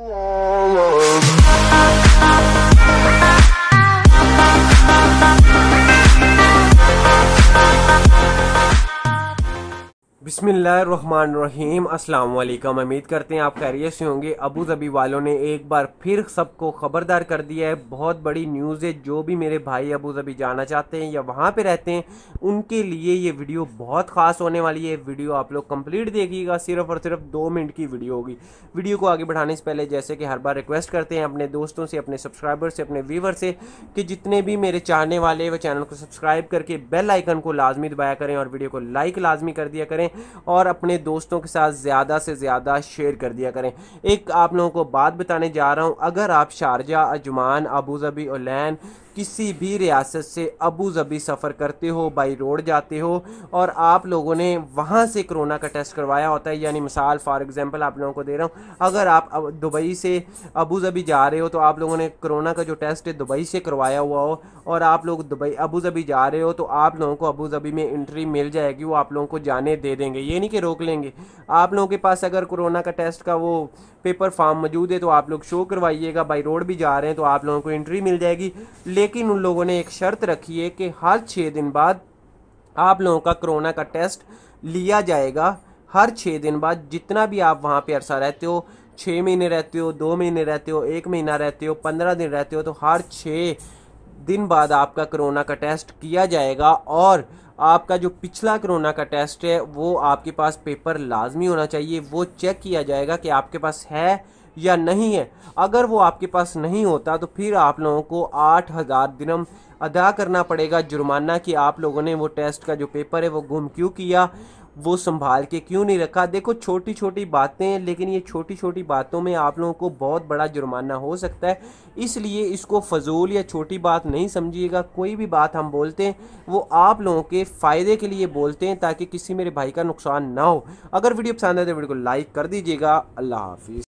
Yeah. बिसमीम अस्सलाम उम्मीद करते हैं आप खैरियत से होंगे अबू धाबी वालों ने एक बार फिर सबको ख़बरदार कर दिया है बहुत बड़ी न्यूज़ है जो भी मेरे भाई अबू धाबी जाना चाहते हैं या वहाँ पे रहते हैं उनके लिए ये वीडियो बहुत ख़ास होने वाली है वीडियो आप लोग कम्प्लीट देखिएगा सिर्फ और सिर्फ दो मिनट की वीडियो होगी वीडियो को आगे बढ़ाने से पहले जैसे कि हर बार रिक्वेस्ट करते हैं अपने दोस्तों से अपने सब्सक्राइबर से अपने व्यूवर से कि जितने भी मेरे चाहने वाले वह चैनल को सब्सक्राइब करके बेल आइकन को लाजमी दबाया करें और वीडियो को लाइक लाजमी कर दिया करें और अपने दोस्तों के साथ ज़्यादा से ज़्यादा शेयर कर दिया करें एक आप लोगों को बात बताने जा रहा हूँ अगर आप शारजा अजमान अबूजबी और लैन किसी भी रियासत से अबू ज़बी सफ़र करते हो बाई रोड जाते हो और आप लोगों ने वहाँ से कोरोना का टेस्ट करवाया होता है यानी मिसाल फॉर एग्ज़ाम्पल आप लोगों को दे रहा हूँ अगर आप दुबई से अबू ज़बी जा रहे हो तो आप लोगों ने कोरोना का जो टेस्ट है दुबई से करवाया हुआ हो और आप लोग दुबई अबू ज़बी जा रहे हो तो आप लोगों को अबू ज़बी में इंट्री मिल जाएगी वो आप लोगों को जाने दे देंगे ये नहीं कि रोक लेंगे आप लोगों के पास अगर कोरोना का टेस्ट का वो पेपर फॉर्म मौजूद है तो आप लोग शो करवाइएगा बाई रोड भी जा रहे हैं तो आप लोगों को इंट्री मिल जाएगी लेकिन लेकिन उन लोगों ने एक शर्त रखी है कि हर छः दिन बाद आप लोगों का कोरोना का टेस्ट लिया जाएगा हर छः दिन बाद जितना भी आप वहाँ पे अरसा रहते हो छः महीने रहते हो दो महीने रहते हो एक महीना रहते हो पंद्रह दिन रहते हो तो हर छः दिन बाद आपका कोरोना का टेस्ट किया जाएगा और आपका जो पिछला कोरोना का टेस्ट है वो आपके पास पेपर लाजमी होना चाहिए वो चेक किया जाएगा कि आपके पास है या नहीं है अगर वो आपके पास नहीं होता तो फिर आप लोगों को आठ हज़ार दिनम अदा करना पड़ेगा जुर्माना कि आप लोगों ने वो टेस्ट का जो पेपर है वो गुम क्यों किया वो संभाल के क्यों नहीं रखा देखो छोटी छोटी बातें लेकिन ये छोटी छोटी बातों में आप लोगों को बहुत बड़ा जुर्माना हो सकता है इसलिए इसको फजूल या छोटी बात नहीं समझिएगा कोई भी बात हम बोलते हैं वो आप लोगों के फ़ायदे के लिए बोलते हैं ताकि किसी मेरे भाई का नुकसान ना हो अगर वीडियो पसंद आए तो वीडियो को लाइक कर दीजिएगा अल्लाह हाफिज़